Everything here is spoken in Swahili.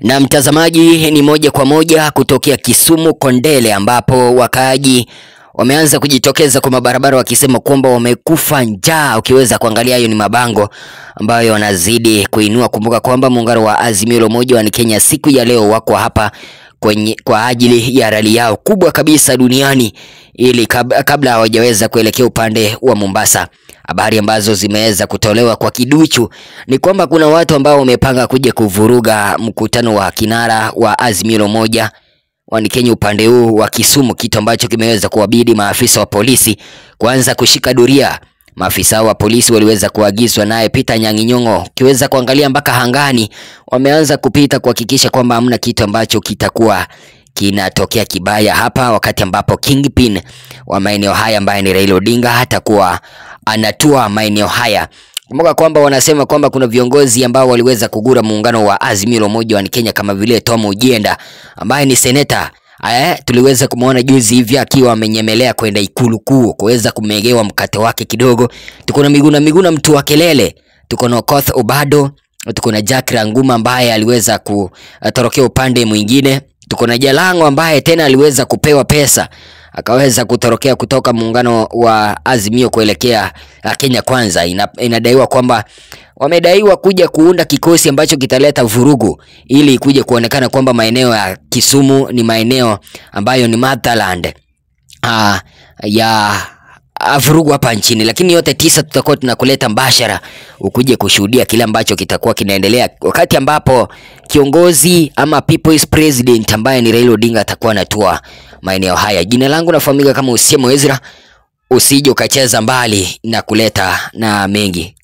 Na mtazamaji, ni moja kwa moja kutokea Kisumu Kondele, ambapo wakaaji wameanza kujitokeza kwa mabarabara wakisema kwamba wamekufa njaa. Ukiweza kuangalia hayo ni mabango ambayo wanazidi kuinua. Kumbuka kwamba muungano wa Azimio la Umoja wa Kenya siku ya leo wako hapa kwenye, kwa ajili ya rali yao kubwa kabisa duniani ili kabla hawajaweza kuelekea upande wa Mombasa. Habari ambazo zimeweza kutolewa kwa kiduchu ni kwamba kuna watu ambao wamepanga kuja kuvuruga mkutano wa kinara wa Azimio moja wani Kenya upande huu wa Kisumu, kitu ambacho kimeweza kuwabidi maafisa wa polisi kuanza kushika doria Maafisa wa polisi waliweza kuagizwa naye Peter Nyang'inyong'o, kiweza kuangalia mpaka hangani wameanza kupita kuhakikisha kwamba hamna kitu ambacho kitakuwa kinatokea kibaya hapa, wakati ambapo kingpin wa maeneo haya ambaye ni Raila Odinga hatakuwa anatua maeneo haya. Kumbuka kwamba wanasema kwamba kuna viongozi ambao waliweza kugura muungano wa Azimio la Umoja wa Kenya kama vile Tom Ojienda ambaye ni seneta Ae, tuliweza kumwona juzi hivi akiwa amenyemelea kwenda ikulu kuu kuweza kumegewa mkate wake kidogo. Tuko na Miguna Miguna mtu wa kelele, tuko na Okoth Obado, tuko na Jack Ranguma ambaye aliweza kutorokea upande mwingine Tuko na Jalango ambaye tena aliweza kupewa pesa akaweza kutorokea kutoka muungano wa Azimio kuelekea uh, Kenya Kwanza. Ina, inadaiwa kwamba wamedaiwa kuja kuunda kikosi ambacho kitaleta vurugu ili kuja kuonekana kwamba maeneo ya Kisumu ni maeneo ambayo ni motherland uh, ya vurugu hapa nchini, lakini yote tisa tutakuwa tunakuleta mbashara, ukuje kushuhudia kile ambacho kitakuwa kinaendelea, wakati ambapo kiongozi ama people's president ambaye ni Raila Odinga atakuwa anatua maeneo haya. Jina langu nafahamika kama Usiemo Ezra, usije ukacheza mbali na kuleta na mengi.